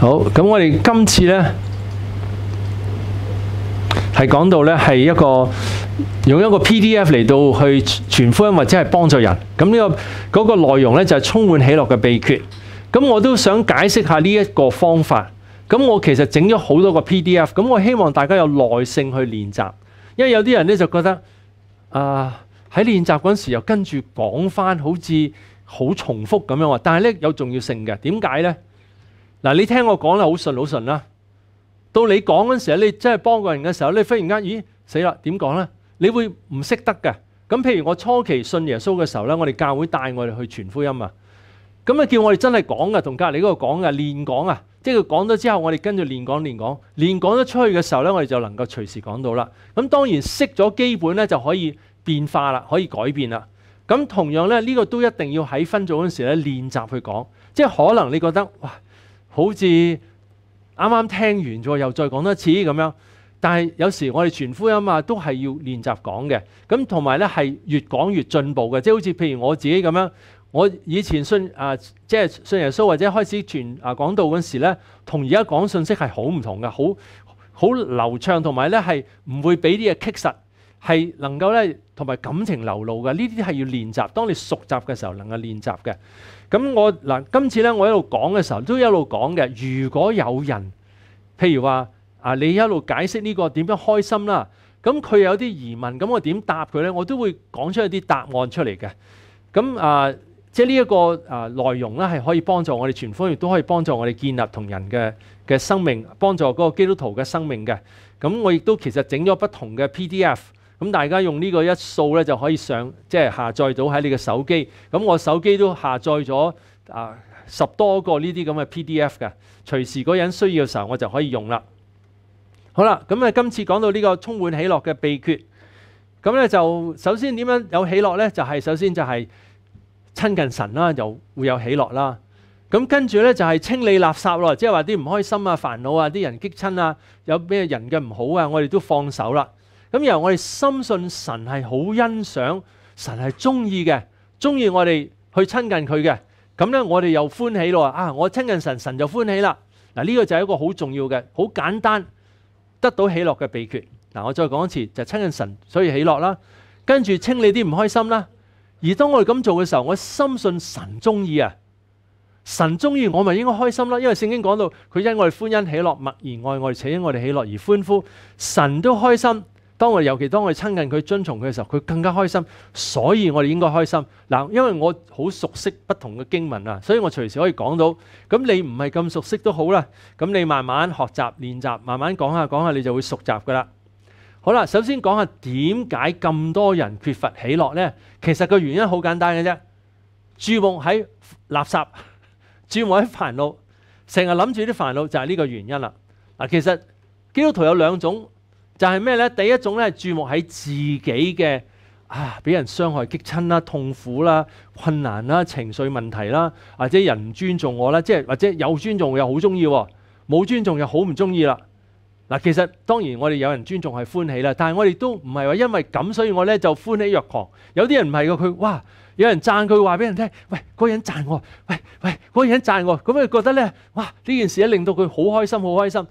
好，咁我哋今次呢，係講到呢係一個用一個 PDF 嚟到去傳福音或者係幫助人，咁呢個嗰個內容呢，就係充滿喜樂嘅秘訣。咁我都想解釋下呢一個方法。咁我其實整咗好多個 PDF，咁我希望大家有耐性去練習，因為有啲人呢就覺得啊喺練習嗰時又跟住講翻，好似好重複咁樣話，但係呢，有重要性嘅，點解呢？嗱，你聽我講得好順好順啦，到你講嗰时時，你真係幫個人嘅時候，你忽然間，咦死啦點講呢？你會唔識得嘅。咁譬如我初期信耶穌嘅時候咧，我哋教會帶我哋去傳福音啊，咁啊叫我哋真係講嘅，同隔離嗰個講嘅，練講啊，即係講咗之後，我哋跟住練講練講，練講咗出去嘅時候咧，我哋就能夠隨時講到啦。咁當然識咗基本咧就可以變化啦，可以改變啦。咁同樣咧呢個都一定要喺分組嗰时時咧練習去講，即係可能你覺得哇～好似啱啱聽完咗，又再講多次咁樣。但係有時我哋傳福音啊，都係要練習講嘅。咁同埋咧係越講越進步嘅。即系好似譬如我自己咁樣，我以前信啊，即系信耶穌或者開始传啊講道嗰時咧，同而家講信息係好唔同嘅，好好流暢，同埋咧係唔會俾啲嘢棘實，係能夠咧。同埋感情流露嘅呢啲系要练习。当你熟习嘅时候能够练习嘅。咁我嗱今次咧，我一路讲嘅时候都一路讲嘅。如果有人譬如话啊，你一路解释呢个点样开心啦，咁佢有啲疑问，咁我点答佢咧？我都会讲出一啲答案出嚟嘅。咁啊，即系呢一个啊内容咧，系可以帮助我哋全方位，都可以帮助我哋建立同人嘅嘅生命，帮助嗰个基督徒嘅生命嘅。咁我亦都其实整咗不同嘅 PDF。咁大家用呢個一掃咧，就可以上即係下載到喺你嘅手機。咁我手機都下載咗啊十多個呢啲咁嘅 PDF 嘅，隨時嗰人需要嘅時候，我就可以用啦。好啦，咁啊今次講到呢個充滿喜樂嘅秘訣。咁咧就首先點樣有喜樂咧？就係首先就係親近神啦，就會有喜樂啦。咁跟住咧就係清理垃圾咯，即係話啲唔開心啊、煩惱啊、啲人激親啊、有咩人嘅唔好啊，我哋都放手啦。咁由我哋深信神系好欣赏，神系中意嘅，中意我哋去亲近佢嘅。咁咧，我哋又欢喜咯啊！我亲近神，神就欢喜啦。嗱，呢个就系一个好重要嘅、好简单得到喜乐嘅秘诀。嗱，我再讲一次，就亲近神所以喜乐啦，跟住清理啲唔开心啦。而当我哋咁做嘅时候，我深信神中意啊，神中意，我咪应该开心啦，因为圣经讲到佢因我哋欢欣喜乐，默然爱我哋，且因我哋喜乐而欢呼，神都开心。当我尤其當我親近佢、遵從佢嘅時候，佢更加開心，所以我哋應該開心嗱。因為我好熟悉不同嘅經文啊，所以我隨時可以講到。咁你唔係咁熟悉都好啦，咁你慢慢學習練習，慢慢講下講下，你就會熟習噶啦。好啦，首先講下點解咁多人缺乏喜樂呢？其實個原因好簡單嘅啫，注目喺垃圾，注目喺煩惱，成日諗住啲煩惱，就係呢個原因啦。嗱，其實基督徒有兩種。就係咩呢？第一種咧，注目喺自己嘅啊，俾人傷害、激親啦、痛苦啦、困難啦、情緒問題啦，或者人唔尊重我啦，即係或者有尊重又好中意喎，冇尊重又好唔中意啦。嗱，其實當然我哋有人尊重係歡喜啦，但係我哋都唔係話因為咁所以我咧就歡喜若狂。有啲人唔係嘅，佢哇有人讚佢話俾人聽，喂嗰個人讚我，喂喂嗰個人讚我，咁佢覺得咧哇呢件事咧令到佢好開心，好開心。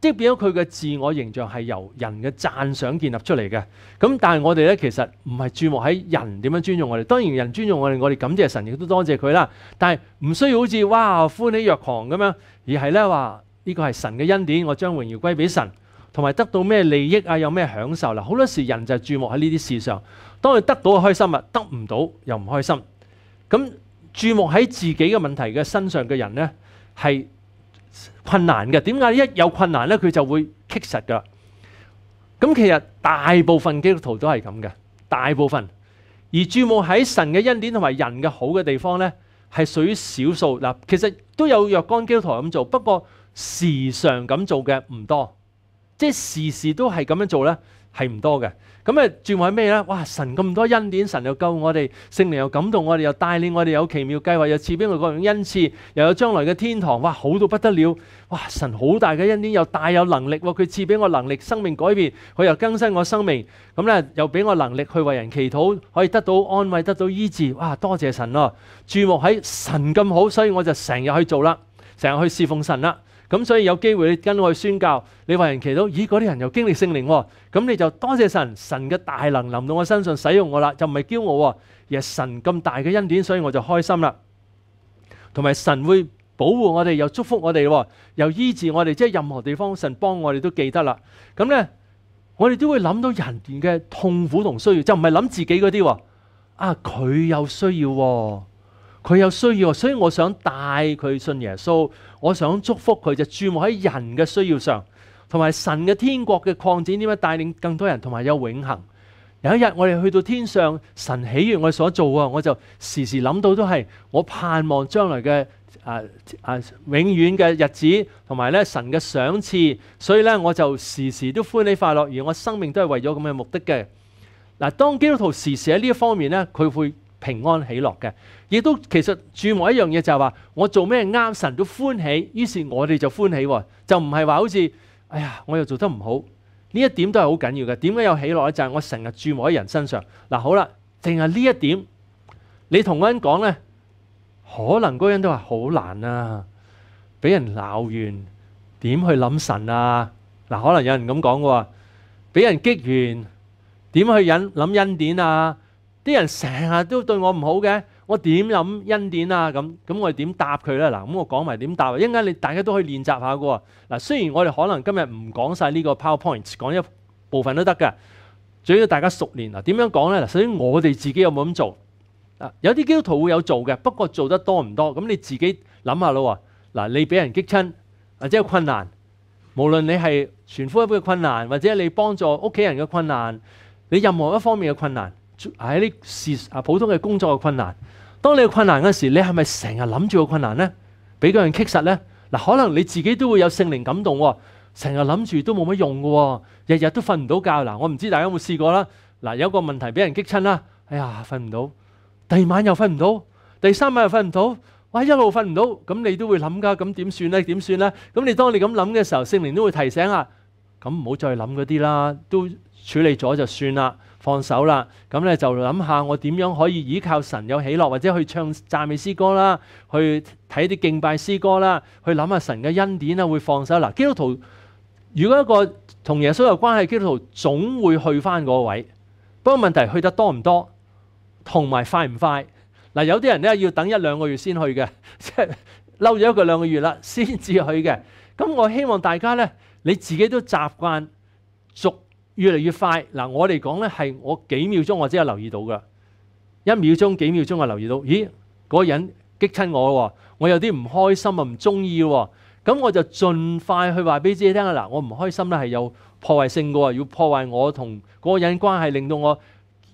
即變咗佢嘅自我形象係由人嘅讚賞建立出嚟嘅。咁但係我哋咧其實唔係注目喺人點樣尊重我哋。當然人尊重我哋，我哋感謝神亦都多謝佢啦。但係唔需要好似哇歡喜若狂咁樣，而係咧話呢個係神嘅恩典，我將榮耀歸俾神，同埋得到咩利益啊，有咩享受啦。好多時人就係注目喺呢啲事上，當佢得到開心啊，得唔到又唔開心。咁注目喺自己嘅問題嘅身上嘅人咧，係。困难嘅，点解一有困难咧，佢就会棘实噶？咁其实大部分基督徒都系咁嘅，大部分。而注目喺神嘅恩典同埋人嘅好嘅地方咧，系属于少数嗱。其实都有若干基督徒咁做，不过时常咁做嘅唔多，即系时时都系咁样做咧。系唔多嘅，咁啊注目喺咩咧？哇！神咁多恩典，神又救我哋，聖靈又感動我哋，又帶領我哋有奇妙計劃，又賜俾我各样恩賜，又有將來嘅天堂，哇！好到不得了，哇！神好大嘅恩典，又大有能力喎，佢賜俾我能力，生命改變，佢又更新我生命，咁咧又俾我能力去為人祈禱，可以得到安慰，得到醫治，哇！多謝神咯，注目喺神咁好，所以我就成日去做啦，成日去侍奉神啦。咁所以有機會你跟我去宣教，你為人祈到，咦嗰啲人又經歷聖靈喎，咁你就多謝神，神嘅大能臨到我身上使用我啦，就唔係驕傲喎，而係神咁大嘅恩典，所以我就開心啦。同埋神會保護我哋，又祝福我哋，又醫治我哋，即係任何地方神幫我哋都記得啦。咁咧，我哋都會諗到人嘅痛苦同需要，就唔係諗自己嗰啲喎。啊，佢有需要喎。佢有需要，所以我想帶佢信耶穌，我想祝福佢就注目喺人嘅需要上，同埋神嘅天国嘅擴展點樣帶領更多人，同埋有永恒。有一日我哋去到天上，神喜悦我所做啊！我就時時諗到都係我盼望將來嘅啊啊永遠嘅日子，同埋咧神嘅賞赐，所以咧我就時時都歡喜快樂，而我生命都係為咗咁嘅目的嘅。嗱，當基督徒時時喺呢一方面咧，佢會。平安喜樂嘅，亦都其實注目一樣嘢就係話，我做咩啱神都歡喜，於是，我哋就歡喜，就唔係話好似，哎呀，我又做得唔好，呢一點都係好緊要嘅。點解有喜樂咧？就係我成日注目喺人身上。嗱，好啦，淨係呢一點，你同嗰個人講咧，可能嗰人都話好難啊，俾人鬧完點去諗神啊？嗱，可能有人咁講喎，俾人激完點去忍諗恩典啊？啲人成日都對我唔好嘅，我點諗恩典啊？咁咁我哋點答佢咧？嗱，咁我講埋點答，一陣間你大家都可以練習下嘅喎。嗱，雖然我哋可能今日唔講晒呢個 PowerPoint，講一部分都得嘅，最要大家熟練啊。點樣講咧？首先我哋自己有冇咁做？啊，有啲基督徒會有做嘅，不過做得多唔多？咁你自己諗下咯。喎。嗱，你俾人激親或者有困難，無論你係夫一般嘅困難，或者你幫助屋企人嘅困難，你任何一方面嘅困難。喺啲事啊，普通嘅工作嘅困難。當你有困難嗰時，你係咪成日諗住個困難呢？俾個人棘實呢？嗱，可能你自己都會有性靈感動喎。成日諗住都冇乜用嘅，日日都瞓唔到覺嗱。我唔知大家有冇試過啦。嗱，有個問題俾人激親啦。哎呀，瞓唔到。第二晚又瞓唔到，第三晚又瞓唔到。哇，一路瞓唔到，咁你都會諗㗎。咁點算呢？點算呢？咁你當你咁諗嘅時候，性靈都會提醒啊。咁唔好再諗嗰啲啦，都處理咗就算啦。放手啦，咁咧就諗下我點樣可以依靠神有喜樂，或者去唱讚美詩歌啦，去睇啲敬拜詩歌啦，去諗下神嘅恩典啦，會放手啦。嗱，基督徒如果一個同耶穌有關係，基督徒總會去翻嗰位。不過問題去得多唔多，同埋快唔快？嗱，有啲人咧要等一兩個月先去嘅，即係嬲咗一個兩個月啦，先至去嘅。咁我希望大家咧，你自己都習慣逐。越嚟越快嗱，我嚟讲咧系我几秒钟我即刻留意到噶，一秒钟、几秒钟我留意到，咦嗰个人激亲我喎，我有啲唔开心啊，唔中意喎，咁我就尽快去话俾自己听啊，嗱，我唔开心咧系有破坏性噶，要破坏我同嗰个人关系，令到我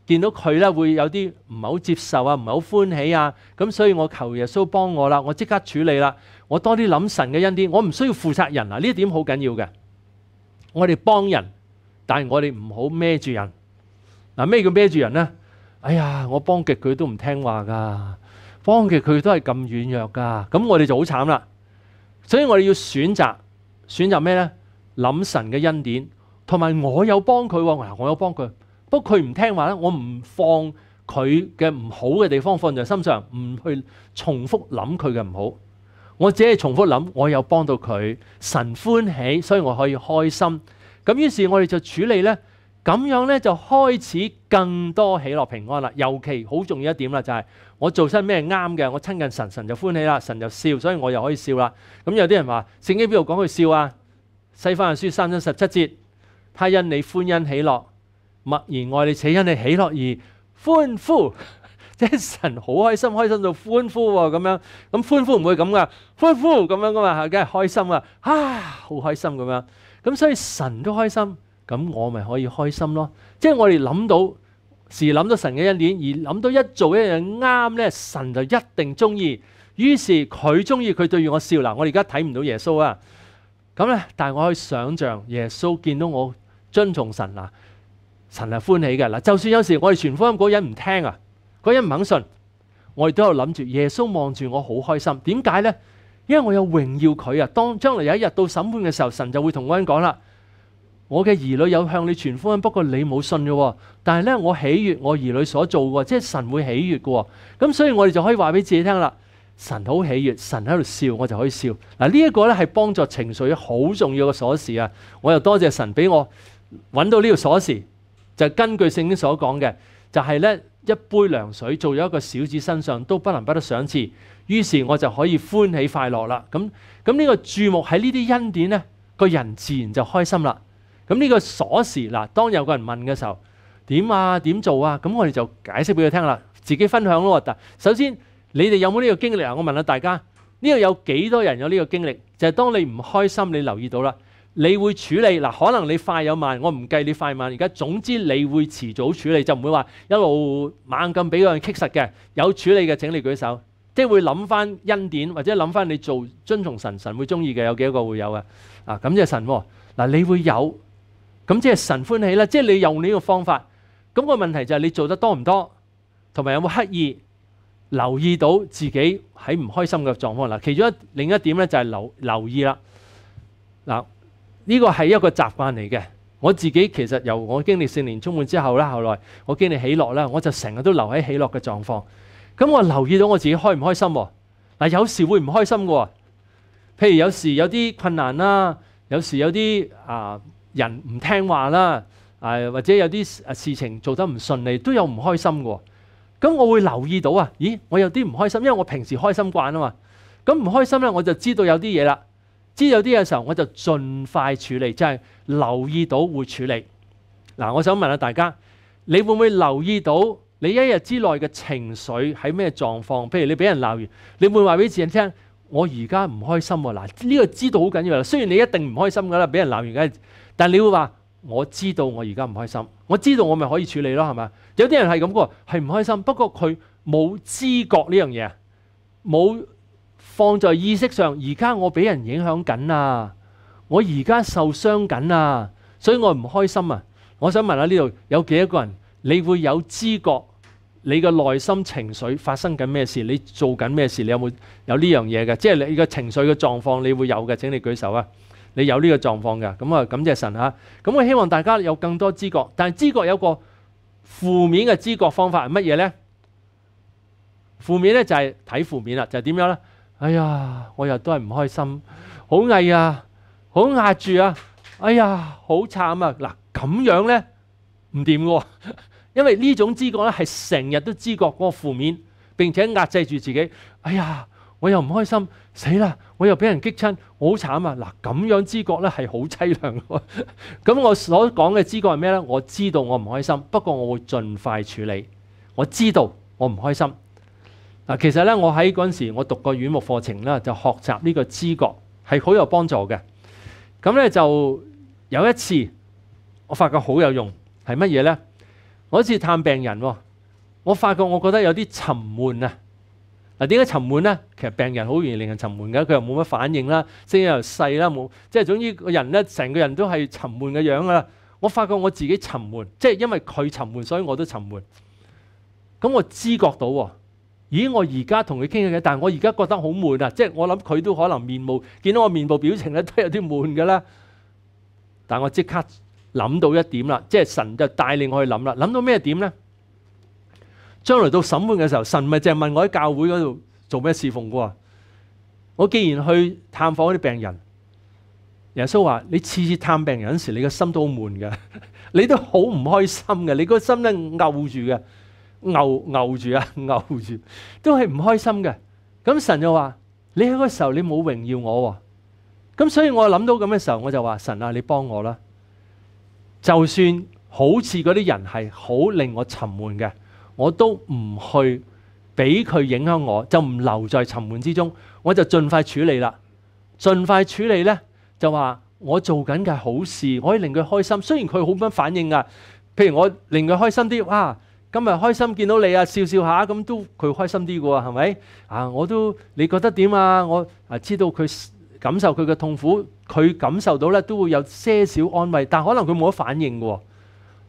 见到佢咧会有啲唔系好接受啊，唔系好欢喜啊，咁所以我求耶稣帮我啦，我即刻处理啦，我多啲谂神嘅恩典，我唔需要负责人啊，呢一点好紧要嘅，我哋帮人。但系我哋唔好孭住人，嗱咩叫孭住人呢？哎呀，我帮极佢都唔听话噶，帮极佢都系咁软弱噶，咁我哋就好惨啦。所以我哋要选择选择咩呢？谂神嘅恩典，同埋我有帮佢，嗱，我有帮佢。不过佢唔听话咧，我唔放佢嘅唔好嘅地方放在心上，唔去重复谂佢嘅唔好。我只系重复谂，我有帮到佢，神欢喜，所以我可以开心。咁於是，我哋就處理咧，咁樣咧就開始更多喜樂平安啦。尤其好重要一點啦，就係我做出咩啱嘅，我親近神，神就歡喜啦，神就笑，所以我又可以笑啦。咁有啲人話聖經邊度講佢笑啊？西方人書三章十七節，他因你歡欣喜樂，默然愛你，且因你喜樂而歡呼，即係神好開心，開心到歡呼喎咁樣。咁歡呼唔會咁噶，歡呼咁樣噶嘛，梗係開心啊！啊，好開心咁樣。咁所以神都开心，咁我咪可以开心咯。即系我哋谂到，是谂到神嘅恩典，而谂到一做一样啱咧，神就一定中意。於是佢中意，佢对我笑嗱。我而家睇唔到耶稣啊，咁咧，但系我可以想象耶稣见到我遵从神嗱，神系欢喜嘅嗱。就算有时我哋全福音嗰人唔听啊，嗰人唔肯信，我哋都有谂住耶稣望住我好开心。点解咧？因為我有榮耀佢啊，當將來有一日到審判嘅時候，神就會同我講啦：我嘅兒女有向你傳福音，不過你冇信嘅。但係咧，我喜悅我兒女所做嘅，即係神會喜悅嘅。咁所以我哋就可以話俾自己聽啦：神好喜悅，神喺度笑，我就可以笑。嗱，呢一個咧係幫助情緒好重要嘅鎖匙啊！我又多謝神俾我揾到呢個鎖匙，就根據聖經所講嘅，就係咧一杯涼水做咗一個小子身上都不能不得赏赐。於是，我就可以歡喜快樂啦。咁咁呢個注目喺呢啲恩典呢，個人自然就開心啦。咁呢個鎖匙嗱，當有個人問嘅時候，點啊？點做啊？咁我哋就解釋俾佢聽啦，自己分享咯。首先你哋有冇呢個經歷啊？我問下大家，呢個有幾多人有呢個經歷？就係當你唔開心，你留意到啦，你會處理嗱。可能你快有慢，我唔計你快慢。而家總之，你會遲早處理，就唔會話一路猛咁俾個人棘實嘅。有處理嘅請你舉手。即係會諗翻恩典，或者諗翻你做遵從神，神會中意嘅有幾多個會有嘅啊？咁即係神喎嗱，你會有咁即係神歡喜啦！即係你用呢個方法，咁個問題就係你做得多唔多，同埋有冇刻意留意到自己喺唔開心嘅狀況啦。其中另一點咧就係留留意啦。嗱，呢個係一個習慣嚟嘅。我自己其實由我經歷四年充滿之後啦，後來我經歷喜樂啦，我就成日都留喺喜樂嘅狀況。咁我留意到我自己開唔開心喎？嗱，有時會唔開心嘅喎，譬如有時有啲困難啦，有時有啲啊人唔聽話啦，啊或者有啲事情做得唔順利，都有唔開心嘅喎。咁我會留意到啊，咦，我有啲唔開心，因為我平時開心慣啊嘛。咁唔開心咧，我就知道有啲嘢啦。知道有啲嘢嘅時候，我就尽快處理，就係留意到會處理。嗱，我想問下大家，你會唔會留意到？你一日之内嘅情绪喺咩状况？譬如你俾人闹完，你会话俾自己听：我而家唔开心喎。嗱，呢个知道好紧要啦。虽然你一定唔开心噶啦，俾人闹完梗系，但你会话：我知道我而家唔开心，我知道我咪可以处理咯，系咪？有啲人系咁噶，系唔开心，不过佢冇知觉呢样嘢，冇放在意识上。而家我俾人影响紧啊，我而家受伤紧啊，所以我唔开心啊！我想问下呢度有几多个人你会有知觉？你個內心情緒發生緊咩事？你做緊咩事？你有冇有呢樣嘢嘅？即係你個情緒嘅狀況，你會有嘅。請你舉手啊！你有呢個狀況嘅。咁啊，感謝神啊！咁我希望大家有更多知覺。但係知覺有個負面嘅知覺方法係乜嘢咧？負面咧就係睇負面啦。就點樣咧？哎呀，我又都係唔開心，好翳啊，好壓住啊，哎呀，好慘啊！嗱，咁樣咧唔掂喎。因为呢种知觉咧系成日都知觉嗰个负面，并且压制住自己。哎呀，我又唔开心，死啦！我又俾人激亲，我好惨啊！嗱，咁样知觉咧系好凄凉咁我所讲嘅知觉系咩咧？我知道我唔开心，不过我会尽快处理。我知道我唔开心。嗱，其实咧，我喺嗰阵时我读过软木课程啦，就学习呢个知觉系好有帮助嘅。咁咧就有一次，我发觉好有用，系乜嘢咧？我一次探病人，我發覺我覺得有啲沉悶啊！嗱，點解沉悶呢？其實病人好容易令人沉悶嘅，佢又冇乜反應啦，聲音又細啦，冇即係總之個人咧，成個人都係沉悶嘅樣啦。我發覺我自己沉悶，即係因為佢沉悶，所以我都沉悶。咁我知覺到，咦？我而家同佢傾嘅，但系我而家覺得好悶啊！即係我諗佢都可能面部見到我面部表情咧，都有啲悶噶啦。但我即刻。谂到一点啦，即系神就带领我去谂啦。谂到咩点呢？将来到审判嘅时候，神咪净系问我喺教会嗰度做咩侍奉嘅？我既然去探访嗰啲病人，耶稣话：你次次探病人時，时，你个心都好闷嘅，你都好唔开心嘅，你个心咧沤住嘅，沤沤住啊，沤 住，都系唔开心嘅。咁神就话：你喺嗰时候你冇荣耀我，咁所以我谂到咁嘅时候，我就话：神啊，你帮我啦。就算好似嗰啲人係好令我沉悶嘅，我都唔去俾佢影響我，就唔留在沉悶之中，我就盡快處理啦。盡快處理呢，就話我做緊嘅好事可以令佢開心。雖然佢好唔反應啊，譬如我令佢開心啲，哇，今日開心見到你啊，笑笑下咁都佢開心啲噶喎，係咪啊？我都你覺得點啊？我啊知道佢感受佢嘅痛苦。佢感受到咧都會有些少安慰，但可能佢冇乜反應嘅。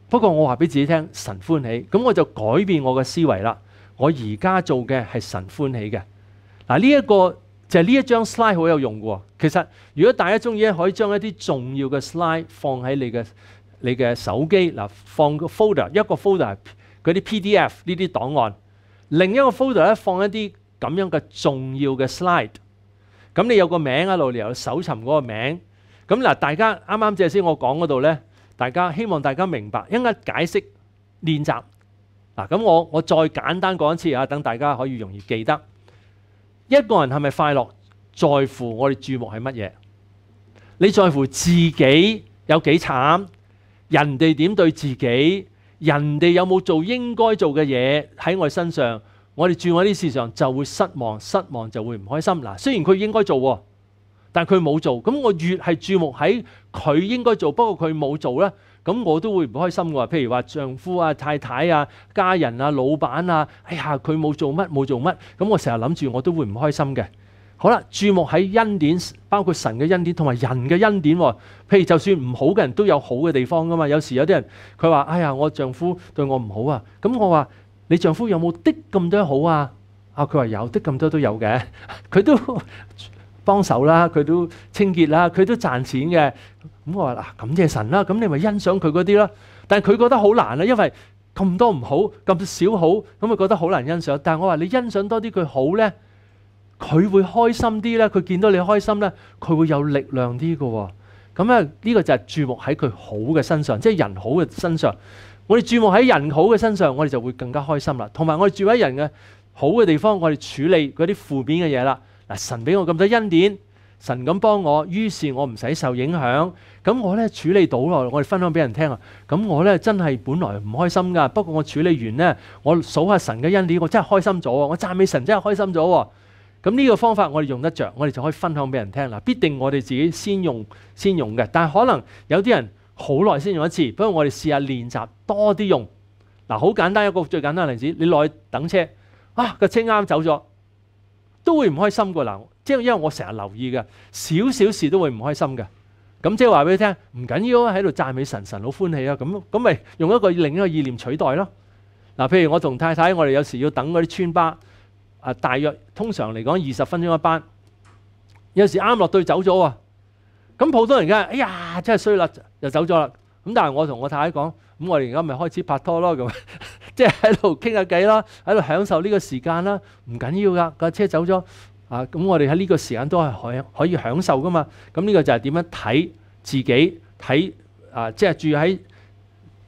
不過我話俾自己聽，神歡喜，咁我就改變我嘅思維啦。我而家做嘅係神歡喜嘅。嗱，呢一個就係呢一張 slide 好有用嘅。其實如果大家中意咧，可以將一啲重要嘅 slide 放喺你嘅你嘅手機嗱，放個 folder 一個 folder 嗰啲 PDF 呢啲檔案，另一個 folder 咧放一啲咁樣嘅重要嘅 slide。咁你有個名啊，老又搜尋嗰個名。咁嗱，大家啱啱借先我講嗰度咧，大家希望大家明白，一間解釋練習。嗱，咁我我再簡單講一次啊，等大家可以容易記得。一個人係咪快樂，在乎我哋注目係乜嘢？你在乎自己有幾慘？人哋點對自己？人哋有冇做應該做嘅嘢喺我身上？我哋注我啲事上就會失望，失望就會唔開心。嗱，雖然佢應該做，但佢冇做。咁我越係注目喺佢應該做，不過佢冇做咧，咁我都會唔開心嘅。譬如話丈夫啊、太太啊、家人啊、老闆啊，哎呀，佢冇做乜，冇做乜。咁我成日諗住，我都會唔開心嘅。好啦，注目喺恩典，包括神嘅恩典同埋人嘅恩典。譬如就算唔好嘅人都有好嘅地方噶嘛。有時有啲人佢話：哎呀，我丈夫對我唔好啊。咁我話。你丈夫有冇的咁多好啊？啊，佢話有的咁多都有嘅，佢都 幫手啦，佢都清潔啦，佢都賺錢嘅。咁我話嗱，感謝神啦，咁你咪欣賞佢嗰啲啦。但係佢覺得好難啦，因為咁多唔好，咁少好，咁咪覺得好難欣賞。但係我話你欣賞多啲佢好咧，佢會開心啲咧，佢見到你開心咧，佢會有力量啲嘅喎。咁啊，呢個就係注目喺佢好嘅身上，即係人好嘅身上。我哋注目喺人好嘅身上，我哋就會更加開心啦。同埋我哋注喺人嘅好嘅地方，我哋處理嗰啲負面嘅嘢啦。嗱，神俾我咁多恩典，神咁幫我，於是我唔使受影響。咁我咧處理到咯，我哋分享俾人聽啊。咁我咧真係本來唔開心噶，不過我處理完咧，我數下神嘅恩典，我真係開心咗我讚美神，真係開心咗。咁呢個方法我哋用得着，我哋就可以分享俾人聽啦。必定我哋自己先用先用嘅，但系可能有啲人。好耐先用一次，不如我哋试下練習多啲用。嗱，好簡單一個最簡單例子，你落去等車啊，個車啱走咗，都會唔開心噶嗱。即係因為我成日留意嘅，少少事都會唔開心嘅。咁即係話俾你聽，唔緊要啊，喺度讚美神，神好歡喜啊。咁咁咪用一個另一個意念取代咯。嗱，譬如我同太太，我哋有時要等嗰啲村巴啊，大約通常嚟講二十分鐘一班，有時啱落队走咗啊。咁普通人家，哎呀，真係衰啦，又走咗啦。咁但係我同我太太講，咁我哋而家咪開始拍拖咯，咁 即係喺度傾下偈啦，喺度享受呢個時間啦，唔緊要㗎。架車走咗啊，咁我哋喺呢個時間都係可可以享受噶嘛。咁呢個就係點樣睇自己睇啊，即係住喺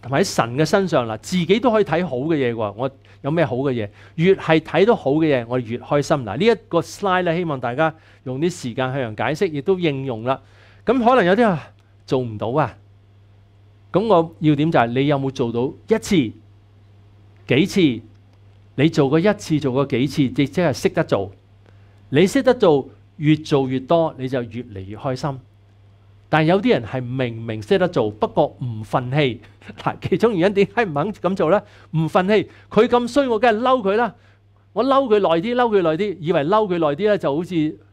同埋喺神嘅身上啦，自己都可以睇好嘅嘢喎。我有咩好嘅嘢？越係睇到好嘅嘢，我越開心嗱。呢一個 slide 咧，希望大家用啲時間向人解釋，亦都應用啦。咁可能有啲話做唔到啊！咁我要點就係你有冇做到一次、幾次？你做過一次，做過幾次？亦即係識得做。你識得做，越做越多，你就越嚟越開心。但有啲人係明明識得做，不過唔憤氣。嗱，其中原因點解唔肯咁做呢？唔憤氣，佢咁衰，我梗係嬲佢啦。我嬲佢耐啲，嬲佢耐啲，以為嬲佢耐啲咧，就好似～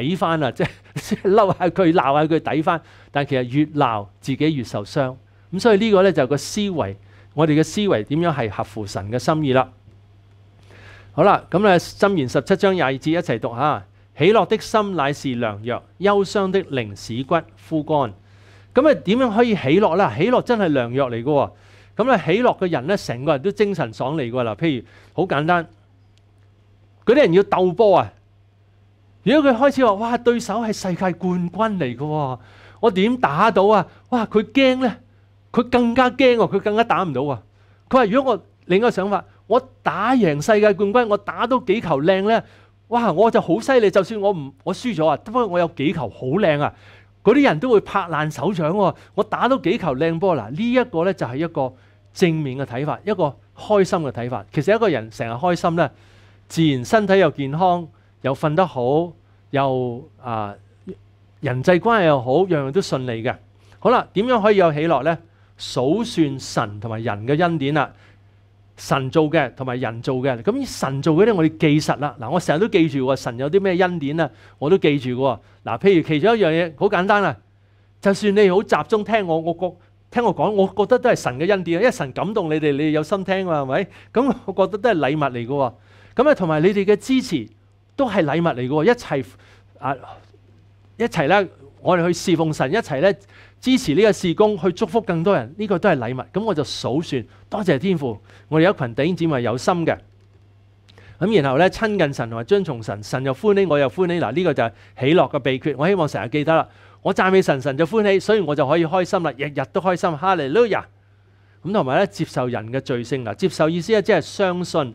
抵翻啦，即系 即系嬲下佢，闹下佢，抵翻。但系其实越闹自己越受伤。咁所以呢个咧就个思维，我哋嘅思维点样系合乎神嘅心意啦。好啦，咁咧箴言十七章廿二节一齐读下：喜乐的心乃是良药，忧伤的零使骨枯干。咁啊，点样可以喜樂咧？喜樂真系良药嚟噶。咁咧喜樂嘅人咧，成个人都精神爽利噶啦。譬如好简单，嗰啲人要斗波啊！如果佢開始話：，哇，對手係世界冠軍嚟嘅，我點打到啊？哇，佢驚咧，佢更加驚，佢更加打唔到啊！佢話：，如果我另一個想法，我打贏世界冠軍，我打到幾球靚咧？哇，我就好犀利，就算我唔我輸咗啊，不過我有幾球好靚啊！嗰啲人都會拍爛手掌喎。我打到幾球靚波嗱，呢一個咧就係一個正面嘅睇法，一個開心嘅睇法。其實一個人成日開心咧，自然身體又健康。又瞓得好，又啊，人際關係又好，樣樣都順利嘅。好啦，點樣可以有喜樂呢？數算神同埋人嘅恩典啦，神做嘅同埋人做嘅。咁神做嗰啲我哋記實啦。嗱，我成日都記住喎，神有啲咩恩典啊，我都記住喎。嗱，譬如其中一樣嘢好簡單啊，就算你好集中聽我，我覺听我讲，我觉得都係神嘅恩典啊，因為神感動你哋，你哋有心聽啊，係咪？咁我覺得都係禮物嚟嘅喎。咁啊，同埋你哋嘅支持。都系礼物嚟嘅，一齐啊，一齐咧，我哋去侍奉神，一齐咧支持呢个事工，去祝福更多人，呢个都系礼物。咁我就数算，多谢天父，我哋有一群弟兄姊妹有心嘅。咁然后咧亲近神同埋尊崇神，神又欢喜，我又欢喜。嗱呢个就系喜乐嘅秘诀。我希望成日记得啦。我讚美神，神就欢喜，所以我就可以开心啦，日日都开心。哈利路亞。咁同埋咧接受人嘅罪性啊，接受意思咧即系相信。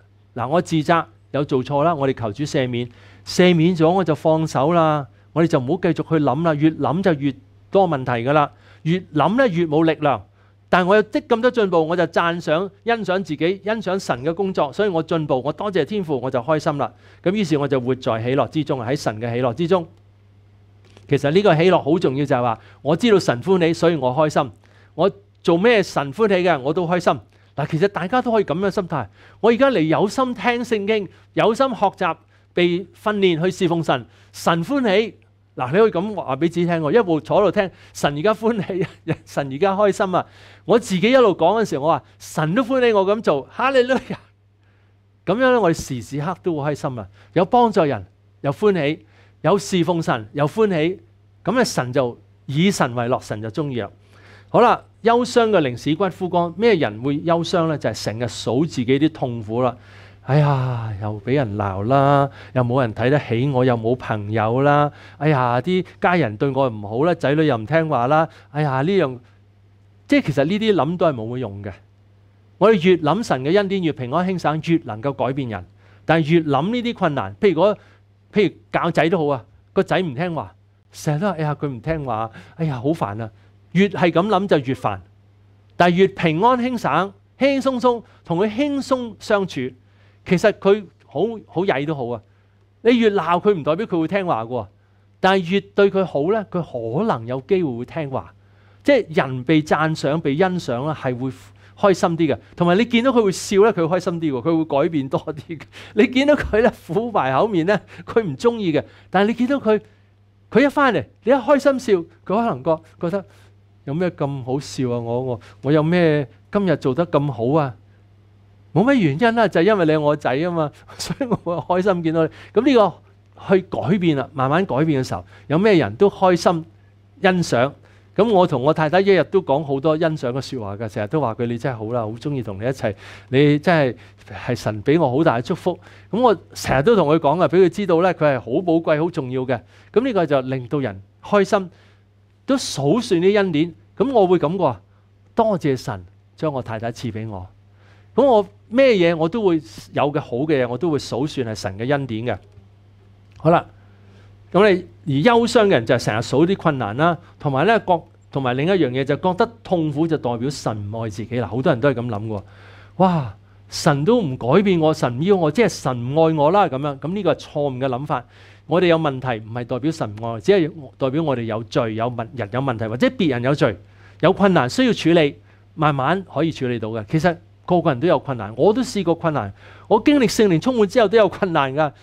嗱，我自責有做錯啦，我哋求主赦免，赦免咗我就放手啦，我哋就唔好繼續去諗啦，越諗就越多問題噶啦，越諗咧越冇力量。但系我有積咁多進步，我就讚賞、欣賞自己，欣賞神嘅工作，所以我進步，我多謝天父，我就開心啦。咁於是我就活在喜樂之中，喺神嘅喜樂之中。其實呢個喜樂好重要，就係話我知道神欢喜，所以我開心。我做咩神欢喜嘅我都開心。嗱，其實大家都可以咁樣心態。我而家嚟有心聽聖經，有心學習，被訓練去侍奉神，神歡喜。嗱，你可以咁話俾自己聽，我一路坐喺度聽，神而家歡喜，神而家開心啊！我自己一路講时時，我話神都歡喜我咁做，利路都咁樣咧。我哋時時刻都好開心啊！有幫助人，有歡喜，有侍奉神，有歡喜，咁咧神就以神為樂，神就中意啦。好啦，憂傷嘅零屎骨枯干，咩人會憂傷呢？就係成日數自己啲痛苦啦。哎呀，又俾人鬧啦，又冇人睇得起我，又冇朋友啦。哎呀，啲家人對我唔好啦，仔女又唔聽話啦。哎呀，呢樣即係其實呢啲諗都係冇乜用嘅。我哋越諗神嘅恩典越平安轻省，越能夠改變人。但係越諗呢啲困難，譬如講，譬如教仔都好啊，個仔唔聽話，成日都哎呀佢唔聽話，哎呀好煩啊！越係咁諗就越煩，但系越平安輕省、輕輕鬆鬆同佢輕鬆相處，其實佢好好曳都好啊。你越鬧佢，唔代表佢會聽話噶，喎。但系越對佢好咧，佢可能有機會會聽話。即係人被讚賞、被欣賞咧，係會開心啲嘅。同埋你見到佢會笑咧，佢開心啲喎，佢會改變多啲嘅。你見到佢咧苦埋口面咧，佢唔中意嘅。但系你見到佢，佢一翻嚟，你一開心笑，佢可能觉覺得。有咩咁好笑啊？我我我有咩今日做得咁好啊？冇咩原因啦，就系因为你系我仔啊嘛，所以我我开心见到你。咁呢个去改变啦，慢慢改变嘅时候，有咩人都开心欣赏。咁我同我太太一日都讲好多欣赏嘅说话噶，成日都话佢你真系好啦，好中意同你一齐。你真系系神俾我好大嘅祝福。咁我成日都同佢讲啊，俾佢知道咧，佢系好宝贵、好重要嘅。咁呢个就令到人开心。都数算啲恩典，咁我会咁啩，多谢神将我太太赐俾我，咁我咩嘢我都会有嘅好嘅嘢，我都会数算系神嘅恩典嘅。好啦，咁你而忧伤嘅人就系成日数啲困难啦，同埋咧觉，同埋另一样嘢就觉得痛苦就代表神唔爱自己啦。好多人都系咁谂嘅，哇，神都唔改变我，神唔要我，即系神唔爱我啦咁样，咁呢个系错误嘅谂法。我哋有問題，唔係代表神爱，愛，只係代表我哋有罪有问人有問題，或者別人有罪有困難需要處理，慢慢可以處理到嘅。其實個個人都有困難，我都試過困難，我經歷聖年充滿之後都有困難噶。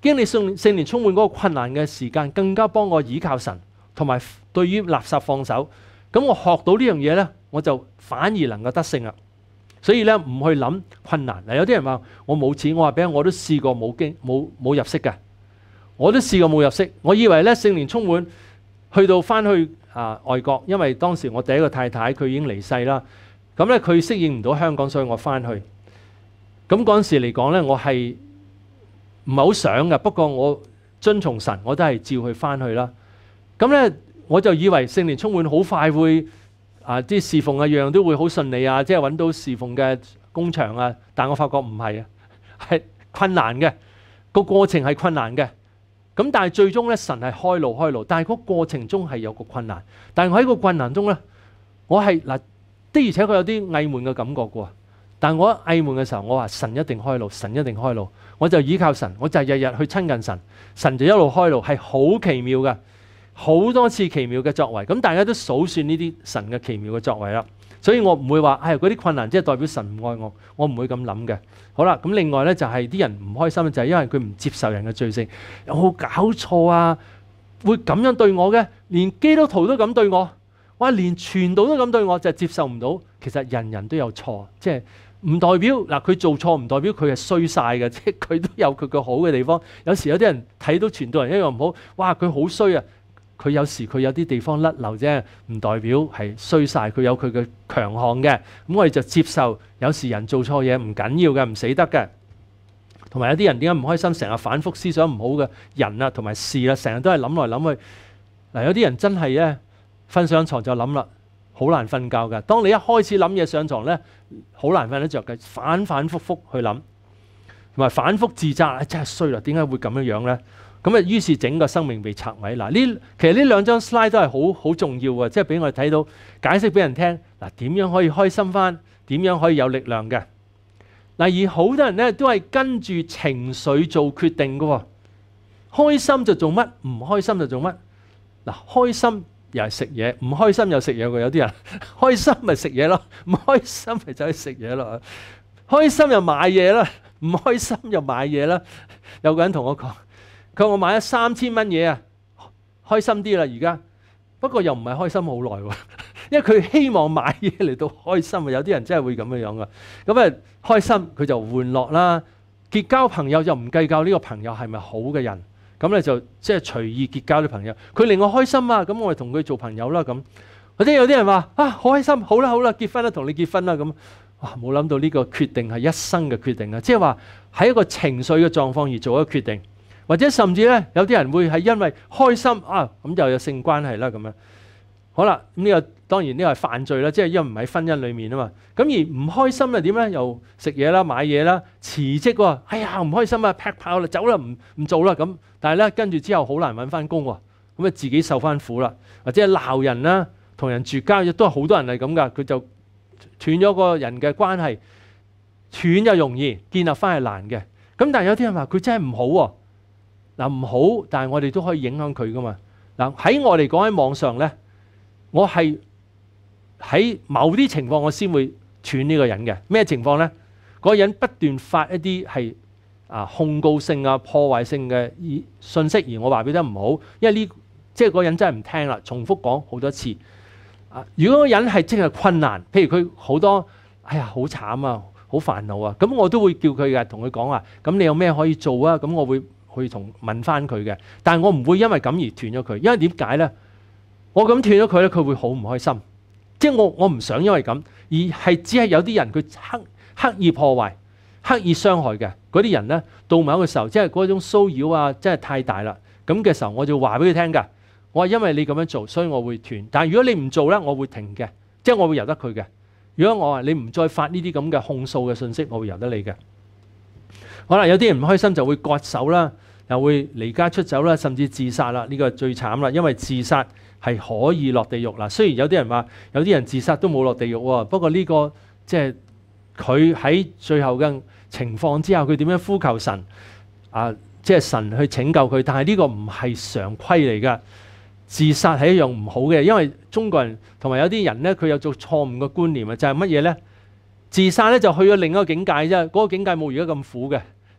經歷聖聖年充滿嗰個困難嘅時間，更加幫我倚靠神，同埋對於垃圾放手。咁我學到呢樣嘢呢，我就反而能夠得勝啦。所以呢，唔去諗困難嗱。有啲人話我冇錢，我話俾我都試過冇经冇冇入息嘅。我都試過冇入息，我以為咧聖年充滿，去到翻去啊外國，因為當時我第一個太太佢已經離世啦。咁咧佢適應唔到香港，所以我翻去。咁嗰陣時嚟講咧，我係唔係好想嘅？不過我遵從神，我都係照去翻去啦。咁咧我就以為聖年充滿好快會啊，即侍奉嘅樣都會好順利啊，即係揾到侍奉嘅工場啊。但我發覺唔係啊，係困難嘅，個過程係困難嘅。咁但系最终咧，神系开路开路，但系个过程中系有个困难。但系我喺个困难中咧，我系嗱的，而且佢有啲翳门嘅感觉噶。但我翳门嘅时候，我话神一定开路，神一定开路，我就依靠神，我就日日去亲近神，神就一路开路，系好奇妙嘅，好多次奇妙嘅作为。咁大家都数算呢啲神嘅奇妙嘅作为啦。所以我唔會話，唉，嗰啲困難即係代表神唔愛我，我唔會咁諗嘅。好啦，咁另外咧就係啲人唔開心就係因為佢唔接受人嘅罪性，有冇搞錯啊？會咁樣對我嘅，連基督徒都咁對我，哇！連傳道都咁對我，就係接受唔到。其實人人都有錯，即係唔代表嗱，佢做錯唔代表佢係衰晒嘅，即係佢都有佢嘅好嘅地方。有時有啲人睇到傳道人一樣唔好，哇！佢好衰啊～佢有時佢有啲地方甩漏啫，唔代表係衰晒。佢有佢嘅強項嘅。咁我哋就接受。有時人做錯嘢唔緊要嘅，唔死得嘅。同埋有啲人點解唔開心？成日反覆思想唔好嘅人啊，同埋事啊，成日都係諗來諗去。嗱，有啲人真係咧瞓上床就諗啦，好難瞓覺㗎。當你一開始諗嘢上床咧，好難瞓得着嘅，反反覆覆去諗，同埋反覆自責啊，真係衰啦！點解會咁樣樣咧？咁啊，於是整個生命被拆毀。嗱，呢其實呢兩張 slide 都係好好重要嘅，即係俾我睇到解釋俾人聽。嗱，點樣可以開心翻？點樣可以有力量嘅？嗱，而好多人咧都係跟住情緒做決定嘅喎。開心就做乜？唔開心就做乜？嗱，開心又食嘢，唔開心又食嘢嘅。有啲人 開心咪食嘢咯，唔開心咪就去食嘢咯。開心又買嘢啦，唔開心又買嘢啦。有個人同我講。佢我买咗三千蚊嘢啊，开心啲啦。而家不过又唔系开心好耐，因为佢希望买嘢嚟到开心啊。有啲人真系会咁嘅样噶，咁啊开心佢就玩乐啦，结交朋友就唔计较呢个朋友系咪好嘅人，咁咧就即系随意结交啲朋友。佢令我开心啊，咁我咪同佢做朋友啦。咁或者有啲人话啊好开心，好啦好啦，结婚啦，同你结婚啦咁，哇冇谂到呢个决定系一生嘅决定啊，即系话喺一个情绪嘅状况而做一决定。或者甚至咧，有啲人會係因為開心啊，咁就有性關係啦，咁樣好啦。咁呢個當然呢個係犯罪啦，即係因唔喺婚姻裏面啊嘛。咁而唔開心又點咧？又食嘢啦，買嘢啦，辭職喎。哎呀，唔開心啊，劈炮啦，走啦，唔唔做啦咁。但係咧，跟住之後好難揾翻工喎。咁啊，自己受翻苦啦，或者鬧人啦，同人絕交亦都係好多人係咁噶。佢就斷咗個人嘅關係，斷就容易建立翻係難嘅。咁但係有啲人話佢真係唔好喎。嗱唔好，但係我哋都可以影響佢噶嘛。嗱喺我哋講喺網上咧，我係喺某啲情況我先會串呢個人嘅咩情況咧？嗰個人不斷發一啲係啊控告性啊破壞性嘅信息，而我話俾得唔好，因為呢即系嗰人真係唔聽啦，重複講好多次。啊，如果個人係真係困難，譬如佢好多哎呀好慘啊，好煩惱啊，咁我都會叫佢嘅同佢講話，咁你有咩可以做啊？咁我會。去同問翻佢嘅，但係我唔會因為咁而斷咗佢，因為點解呢？我咁斷咗佢咧，佢會好唔開心，即係我我唔想因為咁，而係只係有啲人佢刻刻意破壞、刻意傷害嘅嗰啲人咧，到某一個時候，即係嗰種騷擾啊，真係太大啦，咁嘅時候我就話俾佢聽㗎，我話因為你咁樣做，所以我會斷，但係如果你唔做咧，我會停嘅，即係我會由得佢嘅。如果我話你唔再發呢啲咁嘅控訴嘅信息，我會由得你嘅。好啦，有啲人唔開心就會割手啦。又會離家出走啦，甚至自殺啦。呢個最慘啦，因為自殺係可以落地獄嗱。雖然有啲人話有啲人自殺都冇落地獄喎，不過呢個即係佢喺最後嘅情況之下，佢點樣呼求神啊？即係神去拯救佢，但係呢個唔係常規嚟㗎。自殺係一樣唔好嘅，因為中國人同埋有啲人咧，佢有做錯誤嘅觀念啊，就係乜嘢咧？自殺咧就去咗另一個境界啫，嗰個境界冇而家咁苦嘅。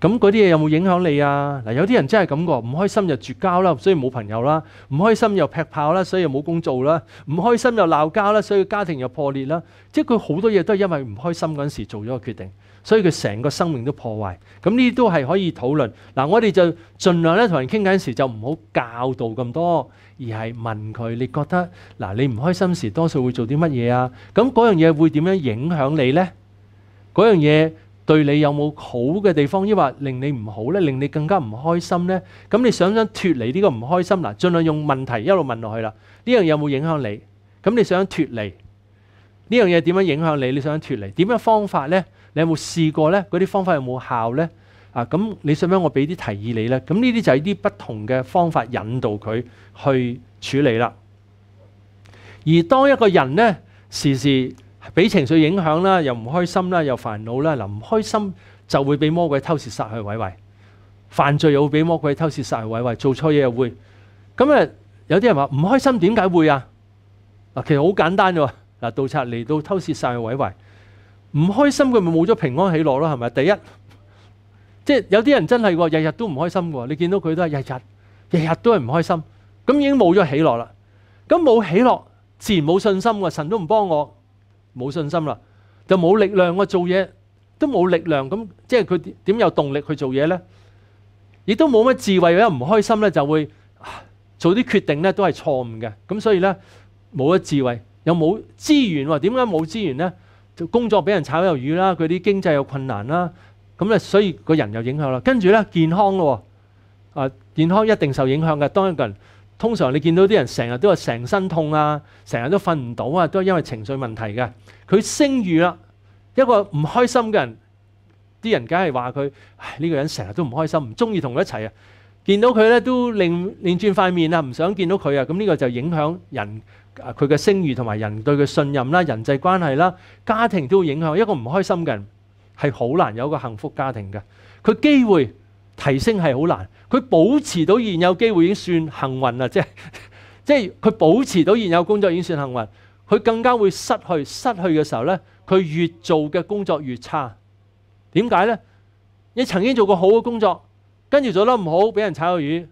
咁嗰啲嘢有冇影響你啊？嗱，有啲人真係咁講，唔開心就絕交啦，所以冇朋友啦；唔開心又劈炮啦，所以冇工做啦；唔開心又鬧交啦，所以家庭又破裂啦。即係佢好多嘢都係因為唔開心嗰陣時做咗個決定，所以佢成個生命都破壞。咁呢啲都係可以討論。嗱，我哋就盡量咧同人傾緊時就唔好教導咁多，而係問佢：你覺得嗱，你唔開心時多數會做啲乜嘢啊？咁嗰樣嘢會點樣影響你呢？嗰樣嘢。對你有冇好嘅地方，抑或令你唔好咧？令你更加唔開心咧？咁你想唔想脱離呢個唔開心？嗱，尽量用問題一路問落去啦。呢樣有冇影響你？咁你想脱離呢樣嘢點樣影響你？你想脱離點樣方法咧？你有冇試過咧？嗰啲方法有冇效咧？啊，咁你想唔想我俾啲提議你咧？咁呢啲就係啲不同嘅方法引導佢去處理啦。而當一個人咧時時。俾情緒影響啦，又唔開心啦，又煩惱啦。嗱，唔開心就會俾魔鬼偷竊殺去毀壞，犯罪又會俾魔鬼偷竊殺去毀壞，做錯嘢又會。咁啊，有啲人話唔開心點解會啊？嗱，其實好簡單啫喎。嗱，盜賊嚟到偷竊殺去毀壞，唔開心佢咪冇咗平安喜樂咯？係咪？第一，即係有啲人真係喎，日日都唔開心喎。你見到佢都係日日日日都係唔開心，咁已經冇咗喜樂啦。咁冇喜樂，自然冇信心喎。神都唔幫我。冇信心啦，就冇力量我做嘢都冇力量，咁即係佢點有動力去做嘢呢？亦都冇乜智慧，有唔開心呢，就會做啲決定呢都係錯誤嘅，咁所以呢，冇咗智慧，又冇資源喎。點解冇資源就工作俾人炒魷魚啦，佢啲經濟又困難啦，咁咧所以個人又影響啦。跟住呢，健康咯，喎，啊健康一定受影響嘅，當人通常你見到啲人成日都話成身痛啊，成日都瞓唔到啊，都因為情緒問題嘅。佢聲譽啦，一個唔開心嘅人，啲人梗係話佢呢個人成日都唔開心，唔中意同佢一齊啊。見到佢咧都令令轉塊面啊，唔想見到佢啊。咁呢個就影響人佢嘅聲譽同埋人對佢信任啦、人際關係啦、家庭都會影響。一個唔開心嘅人係好難有個幸福家庭嘅。佢機會。提升係好難，佢保持到現有機會已經算幸運啦，即係 即係佢保持到現有工作已經算幸運。佢更加會失去，失去嘅時候呢，佢越做嘅工作越差。點解呢？你曾經做過好嘅工作，跟住做得唔好，俾人炒魚。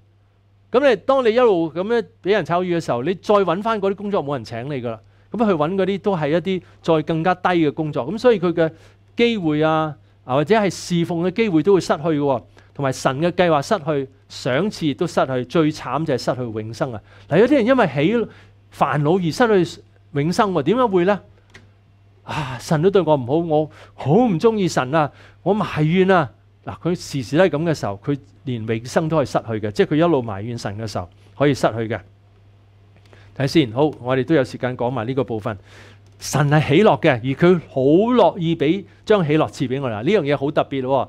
咁你當你一路咁樣俾人炒魚嘅時候，你再揾翻嗰啲工作冇人請你噶啦。咁去揾嗰啲都係一啲再更加低嘅工作。咁所以佢嘅機會啊，或者係侍奉嘅機會都會失去嘅。同埋神嘅计划失去赏赐都失去，最惨就系失去永生啊！嗱，有啲人因为喜烦恼而失去永生喎，点解会呢？啊，神都对我唔好，我好唔中意神啊，我埋怨啊！嗱，佢时时都系咁嘅时候，佢连永生都系失去嘅，即系佢一路埋怨神嘅时候可以失去嘅。睇先，好，我哋都有时间讲埋呢个部分。神系喜乐嘅，而佢好乐意俾将喜乐赐俾我啦。呢样嘢好特别喎。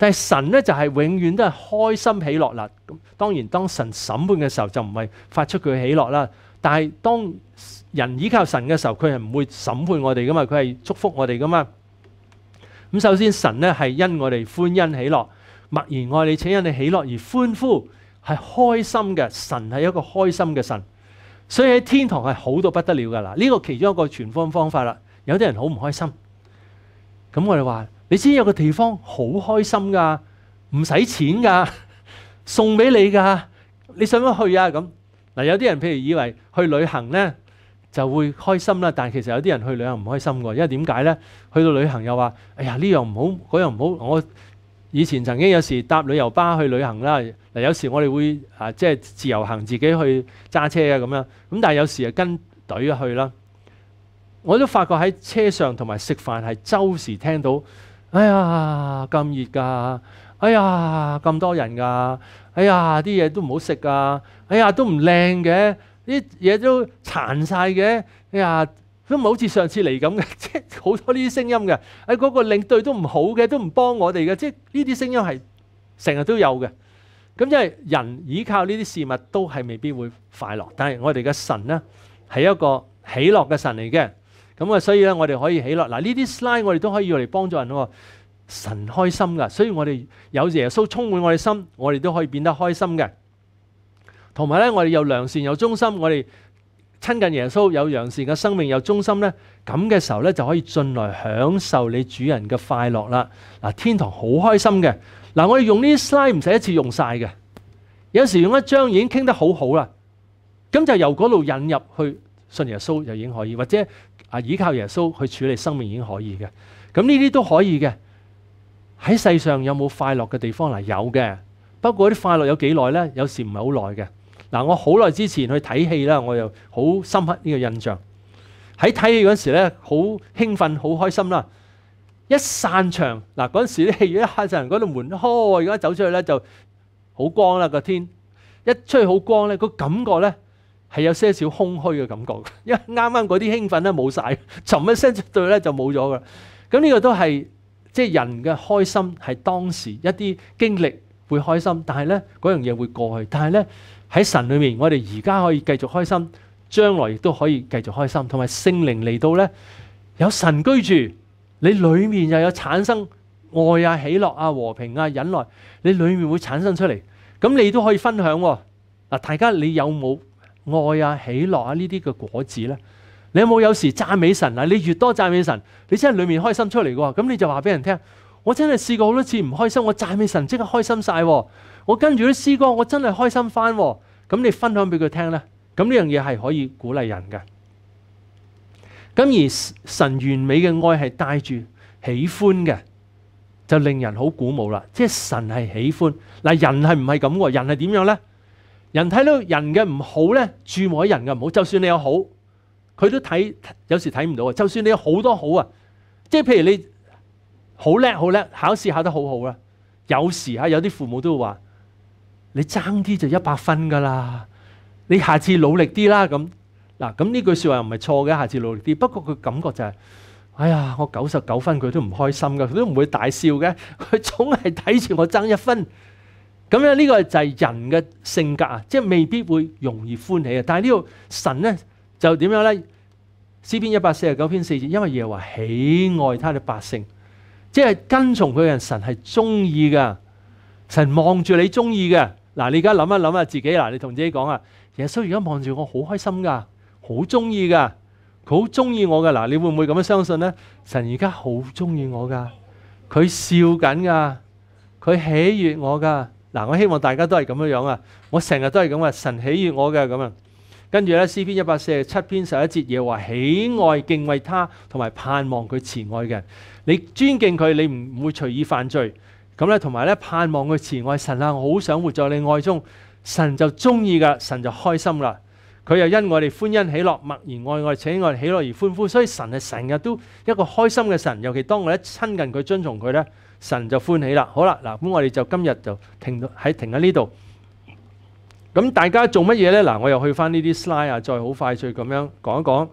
但系神咧就系永远都系开心喜乐啦。咁当然当神审判嘅时候就唔系发出佢喜乐啦。但系当人依靠神嘅时候，佢系唔会审判我哋噶嘛，佢系祝福我哋噶嘛。咁首先神咧系因我哋欢欣喜乐，默然爱你，请人哋喜乐而欢呼，系开心嘅。神系一个开心嘅神，所以喺天堂系好到不得了噶啦。呢个其中一个传福方法啦。有啲人好唔开心，咁我哋话。你知有個地方好開心噶，唔使錢噶，送俾你噶。你想唔想去啊？咁嗱，有啲人譬如以為去旅行咧就會開心啦，但其實有啲人去旅行唔開心噶，因為點解咧？去到旅行又話：哎呀呢樣唔好，嗰樣唔好。我以前曾經有時搭旅遊巴去旅行啦。嗱，有時我哋會啊，即係自由行自己去揸車啊咁樣。咁但係有時啊跟隊去啦。我都發覺喺車上同埋食飯係周時聽到。哎呀，咁熱㗎！哎呀，咁多人㗎！哎呀，啲嘢都唔好食㗎！哎呀，都唔靚嘅，啲嘢都殘晒嘅。哎呀，都唔好似上次嚟咁嘅，即係好多呢啲聲音嘅。喺嗰個領隊都唔好嘅，都唔幫我哋嘅，即係呢啲聲音係成日都有嘅。咁因為人依靠呢啲事物都係未必會快樂，但係我哋嘅神呢，係一個喜樂嘅神嚟嘅。咁啊，所以咧，我哋可以喜乐。嗱，呢啲 slide 我哋都可以用嚟帮助人喎，神开心噶。所以我哋有耶穌充滿我哋心，我哋都可以變得開心嘅。同埋咧，我哋有良善有忠心，我哋親近耶穌，有良善嘅生命有忠心咧，咁嘅時候咧就可以進來享受你主人嘅快樂啦。嗱，天堂好開心嘅。嗱，我哋用呢啲 slide 唔使一次用晒嘅，有時用一張已經傾得好好啦，咁就由嗰度引入去。信耶穌又已經可以，或者啊依靠耶穌去處理生命已經可以嘅。咁呢啲都可以嘅。喺世上有冇快樂嘅地方嗱？有嘅。不過啲快樂有幾耐咧？有時唔係好耐嘅。嗱，我好耐之前去睇戲啦，我又好深刻呢個印象。喺睇戲嗰時咧，好興奮，好開心啦。一散場嗱，嗰陣時啲戲院一嚇陣，嗰度門開，而家走出去咧就好光啦個天。一出去好光咧，個感覺咧。係有些少空虛嘅感覺，因為啱啱嗰啲興奮咧冇晒，沉一聲一對咧就冇咗噶。咁呢個都係即係人嘅開心，係當時一啲經歷會開心，但係咧嗰樣嘢會過去。但係咧喺神裏面，我哋而家可以繼續開心，將來亦都可以繼續開心。同埋聖靈嚟到咧，有神居住，你裏面又有產生愛啊、喜樂啊、和平啊、忍耐，你裏面會產生出嚟，咁你都可以分享喎。嗱，大家你有冇？爱啊、喜乐啊呢啲嘅果子咧，你有冇有时赞美神啊？你越多赞美神，你真系里面开心出嚟嘅。咁你就话俾人听，我真系试过好多次唔开心，我赞美神即刻开心晒。我跟住啲诗歌，我真系开心翻。咁你分享俾佢听咧，咁呢样嘢系可以鼓励人嘅。咁而神完美嘅爱系带住喜欢嘅，就令人好鼓舞啦。即系神系喜欢嗱，人系唔系咁人系点样咧？人睇到人嘅唔好咧，注目喺人嘅唔好。就算你有好，佢都睇，有時睇唔到啊。就算你有好多好啊，即係譬如你好叻好叻，考試考得好好啦。有時啊，有啲父母都會話：你爭啲就一百分㗎啦。你下次努力啲啦。咁嗱，咁呢句説話唔係錯嘅。下次努力啲。不過佢感覺就係：哎呀，我九十九分，佢都唔開心㗎。佢都唔會大笑嘅。佢總係睇住我爭一分。咁咧呢個就係人嘅性格啊，即系未必會容易歡喜啊。但系呢個神咧就點樣咧？詩篇一百四十九篇四節，因為耶和華喜愛他嘅百姓，即係跟從佢嘅人，神係中意噶。神望住你中意嘅嗱，你而家諗一諗啊自己嗱，你同自己講啊，耶穌而家望住我好開心噶，好中意噶，佢好中意我噶嗱，你會唔會咁樣相信咧？神而家好中意我噶，佢笑緊噶，佢喜悦我噶。嗱，我希望大家都係咁樣样啊！我成日都係咁啊，神喜悦我嘅咁啊。跟住咧，詩篇一百四十七篇十一節嘢話喜愛敬畏他同埋盼望佢慈愛嘅。你尊敬佢，你唔会會隨意犯罪。咁咧，同埋咧盼望佢慈愛。神啊，我好想活在你愛中。神就中意噶，神就開心啦。佢又因我哋歡欣喜樂，默然愛愛，请我哋喜樂而歡呼。所以神係成日都一個開心嘅神。尤其當我哋親近佢、遵從佢咧。神就歡喜啦，好啦，嗱，咁我哋就今日就停喺停喺呢度。咁大家做乜嘢咧？嗱，我又去翻呢啲 slide 啊，再好快脆咁樣講一講，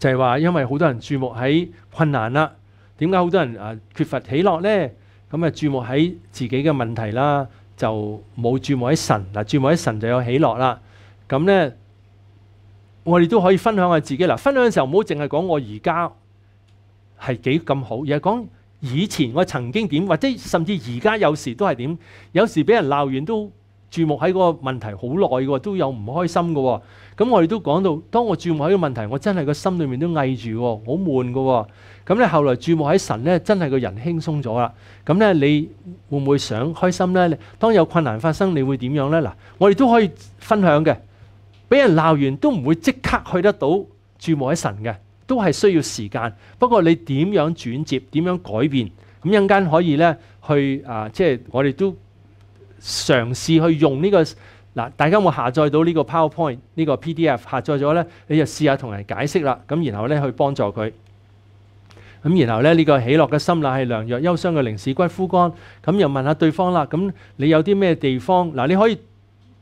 就係話因為好多人注目喺困難啦，點解好多人啊缺乏喜乐咧？咁啊注目喺自己嘅問題啦，就冇注目喺神嗱，注目喺神就有喜乐啦。咁咧，我哋都可以分享下自己啦。分享嘅時候唔好淨係講我而家係幾咁好，而係講。以前我曾經點，或者甚至而家有時都係點，有時俾人鬧完都注目喺個問題好耐嘅，都有唔開心嘅。咁我哋都講到，當我注目喺個問題，我真係個心裏面都翳住，好悶嘅。咁咧後來注目喺神咧，真係個人輕鬆咗啦。咁咧你會唔會想開心咧？當有困難發生，你會點樣咧？嗱，我哋都可以分享嘅。俾人鬧完都唔會即刻去得到注目喺神嘅。都係需要時間，不過你點樣轉接、點樣改變，咁一間可以咧去啊，即係我哋都嘗試去用呢個嗱，大家有冇下載到呢個 PowerPoint 呢個 PDF，下載咗咧，你就試下同人解釋啦，咁然後咧去幫助佢，咁然後咧呢個喜樂嘅心啊係良藥，憂傷嘅靈士骨枯乾，咁又問下對方啦，咁你有啲咩地方嗱？你可以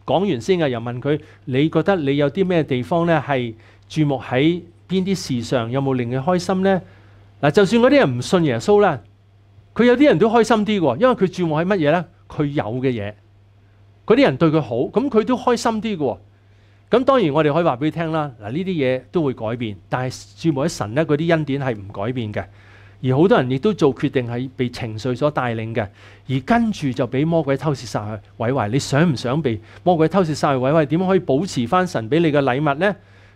講完先嘅，又問佢，你覺得你有啲咩地方咧係注目喺？边啲事上有冇令佢开心呢？嗱，就算嗰啲人唔信耶稣啦，佢有啲人都开心啲嘅，因为佢注目喺乜嘢呢？佢有嘅嘢，嗰啲人对佢好，咁佢都开心啲嘅。咁当然我哋可以话俾佢听啦。嗱，呢啲嘢都会改变，但系注目喺神呢，嗰啲恩典系唔改变嘅。而好多人亦都做决定系被情绪所带领嘅，而跟住就俾魔鬼偷窃晒去毁坏。你想唔想被魔鬼偷窃晒去毁坏？点可以保持翻神俾你嘅礼物呢？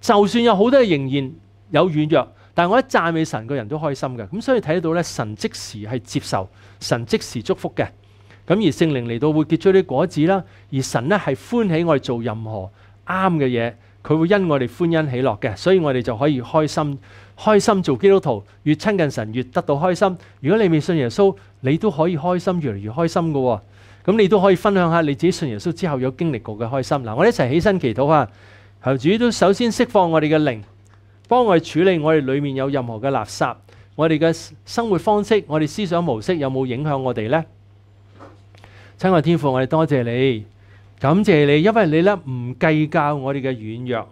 就算有好多仍然有軟弱，但我一讚美神個人都開心嘅。咁所以睇到咧，神即時係接受，神即時祝福嘅。咁而聖靈嚟到會結出啲果子啦。而神咧係歡喜我哋做任何啱嘅嘢，佢會因我哋歡欣喜樂嘅，所以我哋就可以開心，開心做基督徒。越親近神越得到開心。如果你未信耶穌，你都可以開心，越嚟越開心嘅喎。咁你都可以分享下你自己信耶穌之後有經歷過嘅開心。嗱，我哋一齊起身祈禱啊！求主都首先釋放我哋嘅靈，幫我哋處理我哋里面有任何嘅垃圾。我哋嘅生活方式，我哋思想模式有冇影響我哋呢？亲爱天父，我哋多謝你，感謝你，因為你咧唔計較我哋嘅軟弱，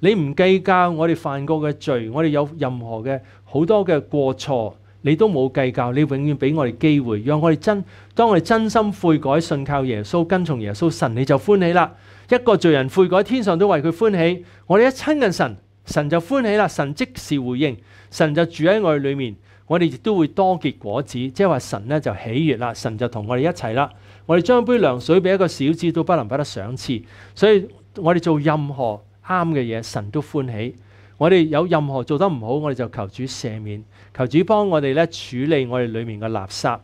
你唔計較我哋犯過嘅罪，我哋有任何嘅好多嘅過錯，你都冇計較，你永遠俾我哋機會，讓我哋真當我哋真心悔改、信靠耶穌、跟從耶穌，神你就歡喜啦。一个罪人悔改，天上都为佢欢喜。我哋一亲近神，神就欢喜啦，神即时回应，神就住喺我哋里面，我哋亦都会多结果子。即系话神咧就喜悦啦，神就同我哋一齐啦。我哋将杯凉水俾一个小子都不能不得赏赐，所以我哋做任何啱嘅嘢，神都欢喜。我哋有任何做得唔好，我哋就求主赦免，求主帮我哋咧处理我哋里面嘅垃圾。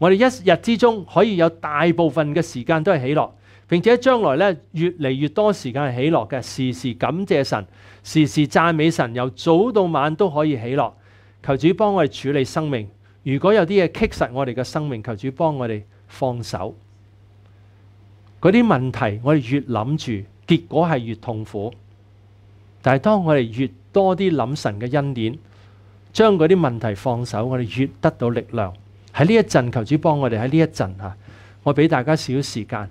我哋一日之中可以有大部分嘅时间都系喜乐。并且将来咧，越嚟越多时间系喜乐嘅，时时感谢神，时时赞美神，由早到晚都可以喜乐。求主帮我哋处理生命，如果有啲嘢棘实我哋嘅生命，求主帮我哋放手。嗰啲问题我哋越谂住，结果系越痛苦。但系当我哋越多啲谂神嘅恩典，将嗰啲问题放手，我哋越得到力量。喺呢一阵，求主帮我哋喺呢一阵吓，我俾大家少时间。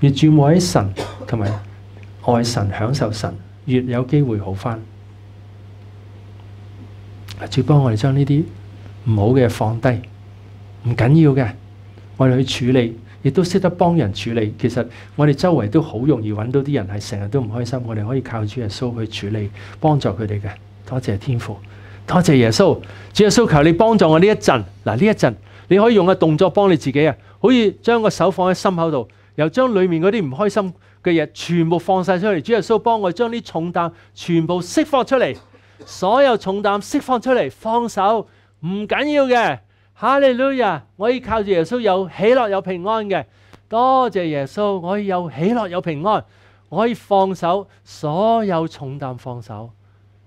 越注目喺神同埋爱神，享受神，越有机会好翻。主帮我哋将呢啲唔好嘅放低，唔紧要嘅，我哋去处理，亦都识得帮人处理。其实我哋周围都好容易揾到啲人系成日都唔开心，我哋可以靠主耶稣去处理，帮助佢哋嘅。多谢天父，多谢耶稣，主耶稣求你帮助我呢一阵。嗱呢一阵，你可以用个动作帮你自己啊，可以将个手放喺心口度。又將里面嗰啲唔開心嘅嘢全部放晒出嚟，主耶穌幫我將啲重擔全部釋放出嚟，所有重擔釋放出嚟，放手唔緊要嘅，哈利路亞，我可以靠住耶穌有喜樂有平安嘅，多謝耶穌，我可以有喜樂有平安，我可以放手所有重擔放手，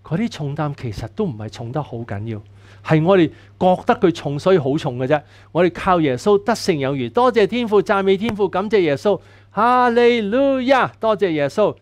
嗰啲重擔其實都唔係重得好緊要。系我哋覺得佢重，所以好重嘅啫。我哋靠耶穌得勝有餘，多謝天父讚美天父，感謝耶穌，哈利路亞，多謝耶穌。